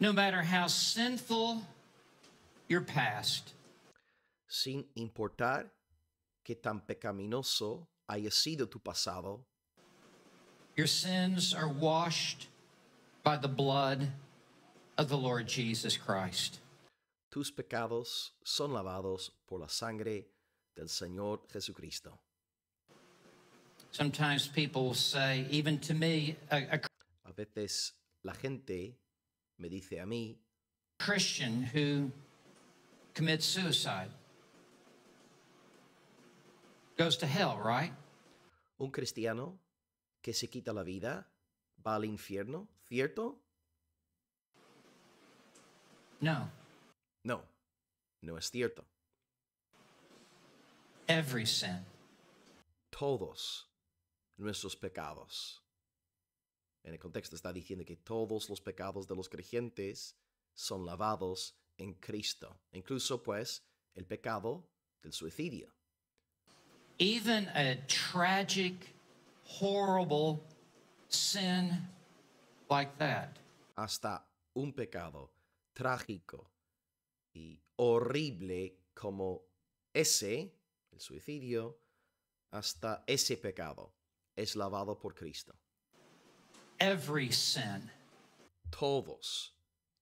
no matter how sinful your past. Sin importar qué tan pecaminoso haya sido tu pasado. Your sins are washed by the blood of the Lord Jesus Christ. Tus pecados son lavados por la sangre del Señor Jesucristo. Sometimes people say, even to me, a, a... a veces la gente me dice a mí, Christian who commits suicide goes to hell, right? Un cristiano que se quita la vida va al infierno, ¿cierto? No. No. No es cierto. Every sin. Todos nuestros pecados en el contexto está diciendo que todos los pecados de los creyentes son lavados en Cristo, incluso pues el pecado del suicidio. Hasta un pecado trágico y horrible como ese, el suicidio, hasta ese pecado es lavado por Cristo. every sin. Todos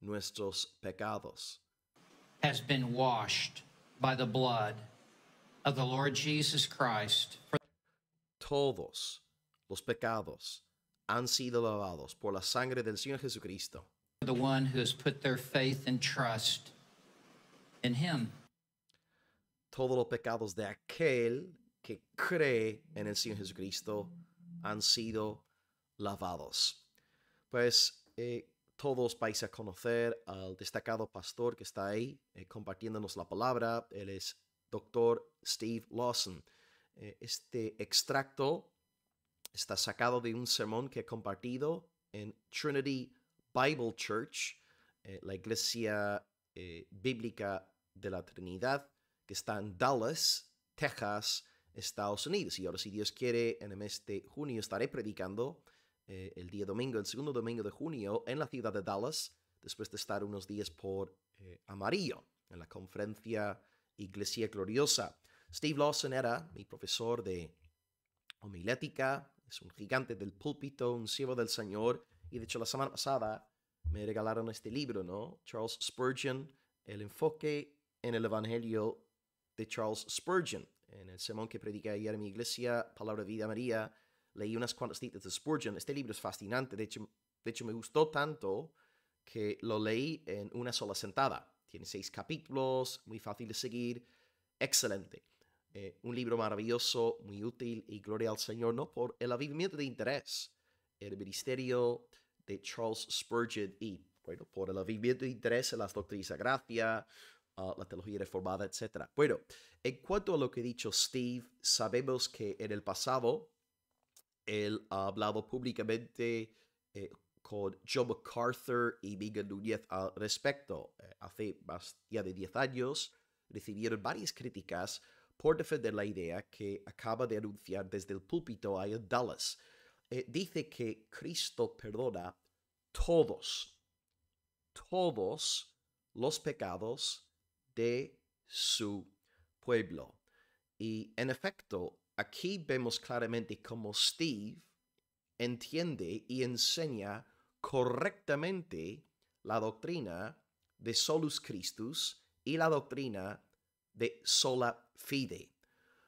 nuestros pecados. Has been washed by the blood of the Lord Jesus Christ. Todos los pecados han sido lavados por la sangre del Señor Jesucristo. The one who has put their faith and trust in him. Todos los pecados de aquel que cree en el Señor Jesucristo han sido lavados. Pues eh, todos vais a conocer al destacado pastor que está ahí eh, compartiéndonos la palabra. Él es doctor Steve Lawson. Eh, este extracto está sacado de un sermón que he compartido en Trinity Bible Church, la iglesia bíblica de la Trinidad, que está en Dallas, Texas, Estados Unidos. Y ahora, si Dios quiere, en el mes de junio estaré predicando eh, el día domingo, el segundo domingo de junio, en la ciudad de Dallas, después de estar unos días por eh, amarillo en la conferencia Iglesia Gloriosa. Steve Lawson era mi profesor de homilética, es un gigante del púlpito, un siervo del Señor, y de hecho la semana pasada me regalaron este libro, ¿no? Charles Spurgeon, El enfoque en el Evangelio de Charles Spurgeon, en el sermón que prediqué ayer en mi iglesia, Palabra de Vida María, leí unas cuantas citas de Spurgeon. Este libro es fascinante, de hecho, de hecho me gustó tanto que lo leí en una sola sentada. Tiene seis capítulos, muy fácil de seguir, excelente. Eh, un libro maravilloso, muy útil y gloria al Señor, no por el avivamiento de interés, el ministerio de Charles Spurgeon y, bueno, por el avivamiento de interés en las doctrinas de gracia, ah, la teología reformada, etc. Bueno, en cuanto a lo que ha dicho Steve, sabemos que en el pasado él ha hablado públicamente eh, con Joe MacArthur y Miguel Núñez al respecto. Eh, hace más ya de 10 años recibieron varias críticas por defender la idea que acaba de anunciar desde el púlpito a Dallas. Eh, dice que Cristo perdona todos, todos los pecados de su pueblo. Y en efecto, Aquí vemos claramente cómo Steve entiende y enseña correctamente la doctrina de solus Christus y la doctrina de sola fide.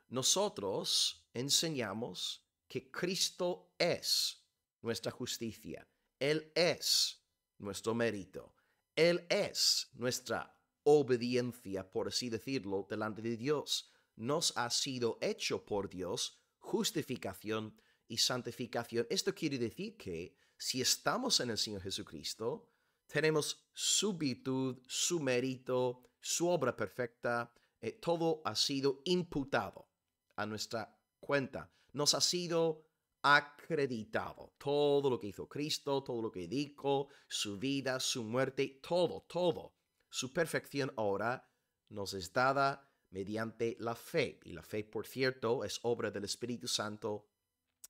Nosotros enseñamos que Cristo es nuestra justicia, Él es nuestro mérito, Él es nuestra obediencia, por así decirlo, delante de Dios nos ha sido hecho por Dios justificación y santificación. Esto quiere decir que si estamos en el Señor Jesucristo, tenemos su virtud, su mérito, su obra perfecta, eh, todo ha sido imputado a nuestra cuenta, nos ha sido acreditado. Todo lo que hizo Cristo, todo lo que dijo, su vida, su muerte, todo, todo. Su perfección ahora nos es dada mediante la fe. Y la fe, por cierto, es obra del Espíritu Santo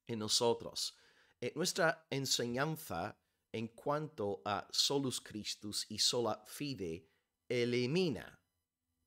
en nosotros. Eh, nuestra enseñanza en cuanto a solus Christus y sola fide elimina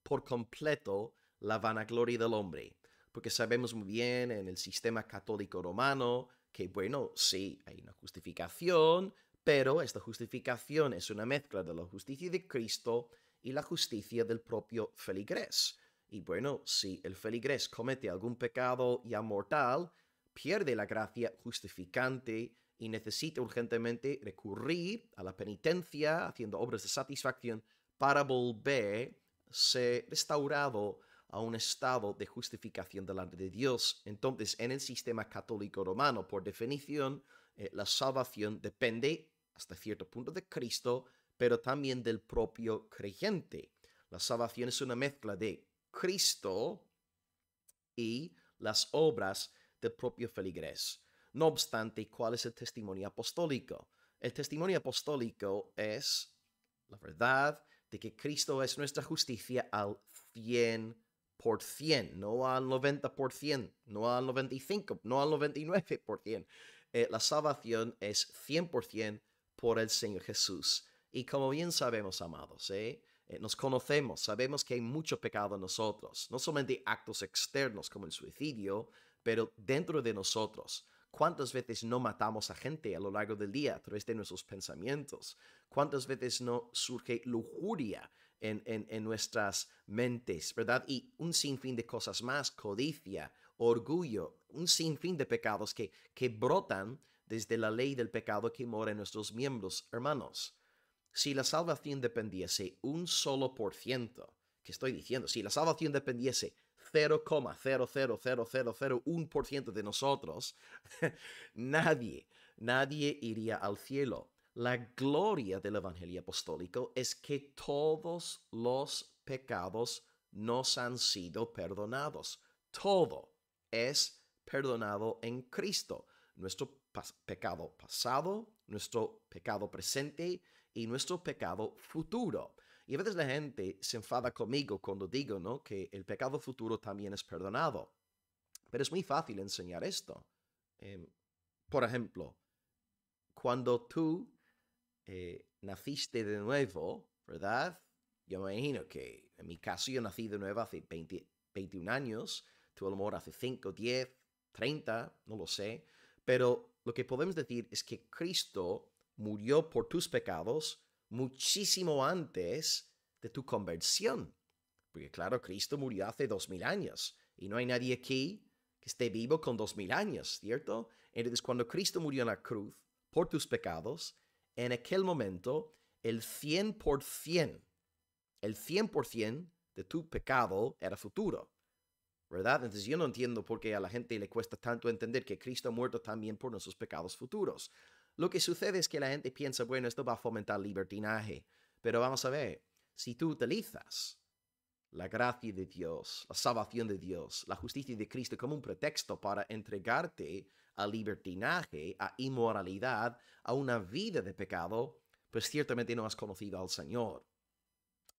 por completo la vanagloria del hombre, porque sabemos muy bien en el sistema católico romano que, bueno, sí, hay una justificación, pero esta justificación es una mezcla de la justicia de Cristo y la justicia del propio feligrés. Y bueno, si el feligrés comete algún pecado ya mortal, pierde la gracia justificante y necesita urgentemente recurrir a la penitencia, haciendo obras de satisfacción, para volver ser restaurado a un estado de justificación delante de Dios. Entonces, en el sistema católico romano, por definición, eh, la salvación depende hasta cierto punto de Cristo, pero también del propio creyente. La salvación es una mezcla de Cristo y las obras del propio feligrés. No obstante, ¿cuál es el testimonio apostólico? El testimonio apostólico es la verdad de que Cristo es nuestra justicia al 100%, no al 90%, no al 95%, no al 99%. Eh, la salvación es 100% por el Señor Jesús. Y como bien sabemos, amados, ¿eh? Eh, nos conocemos, sabemos que hay mucho pecado en nosotros, no solamente actos externos como el suicidio, pero dentro de nosotros. ¿Cuántas veces no matamos a gente a lo largo del día a través de nuestros pensamientos? ¿Cuántas veces no surge lujuria en, nuestras mentes, verdad? Y un sinfín de cosas más, codicia, orgullo, un sinfín de pecados que brotan desde la ley del pecado que mora en nuestros miembros, hermanos si la salvación dependiese un solo por ciento, que estoy diciendo, si la salvación dependiese 0,00001% de nosotros, nadie, nadie iría al cielo. La gloria del Evangelio Apostólico es que todos los pecados nos han sido perdonados. Todo es perdonado en Cristo. Nuestro pecado pasado, nuestro pecado presente, y nuestro pecado futuro. Y a veces la gente se enfada conmigo cuando digo, ¿no? Que el pecado futuro también es perdonado. Pero es muy fácil enseñar esto. Em, por ejemplo, cuando tú eh, naciste de nuevo, ¿verdad? Yo me imagino que en mi caso yo nací de nuevo hace 20, 21 años, tú a hace 5, 10, 30, no lo sé, pero lo que podemos decir es que Cristo murió por tus pecados muchísimo antes de tu conversión. Porque claro, Cristo murió hace dos mil años y no hay nadie aquí que esté vivo con dos mil años, ¿cierto? Entonces, cuando Cristo murió en la cruz por tus pecados, en aquel momento, el 100%, el 100% de tu pecado era futuro, ¿verdad? Entonces, yo no entiendo por qué a la gente le cuesta tanto entender que Cristo ha muerto también por nuestros pecados futuros. Lo que sucede es que la gente piensa, bueno, esto va a fomentar libertinaje. Pero vamos a ver, si tú utilizas la gracia de Dios, la salvación de Dios, la justicia de Cristo como un pretexto para entregarte al libertinaje, a inmoralidad, a una vida de pecado, pues ciertamente no has conocido al Señor.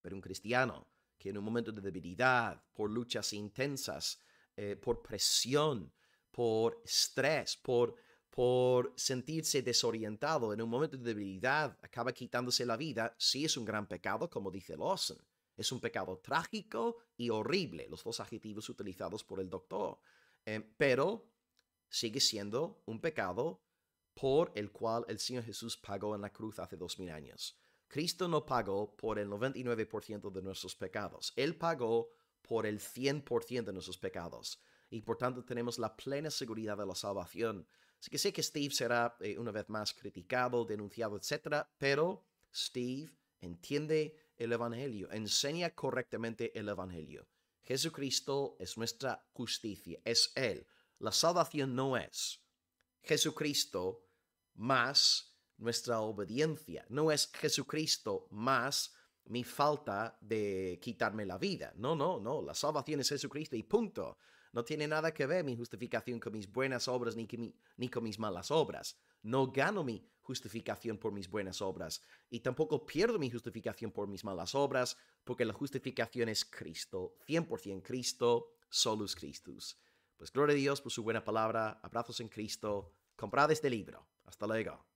Pero un cristiano que en un momento de debilidad, por luchas intensas, eh, por presión, por estrés, por por sentirse desorientado en un momento de debilidad, acaba quitándose la vida, sí es un gran pecado, como dice Lawson. Es un pecado trágico y horrible, los dos adjetivos utilizados por el doctor. Eh, pero sigue siendo un pecado por el cual el Señor Jesús pagó en la cruz hace dos mil años. Cristo no pagó por el 99% de nuestros pecados. Él pagó por el 100% de nuestros pecados. Y por tanto tenemos la plena seguridad de la salvación Así que sé que Steve será eh, una vez más criticado, denunciado, etc. Pero Steve entiende el Evangelio, enseña correctamente el Evangelio. Jesucristo es nuestra justicia, es Él. La salvación no es Jesucristo más nuestra obediencia, no es Jesucristo más mi falta de quitarme la vida. No, no, no, la salvación es Jesucristo y punto. No tiene nada que ver mi justificación con mis buenas obras ni, con mis malas obras. No gano mi justificación por mis buenas obras y tampoco pierdo mi justificación por mis malas obras, porque la justificación es Cristo, 100% Cristo, solus Christus. Pues gloria a Dios por su buena palabra, abrazos en Cristo, comprad este libro. Hasta luego.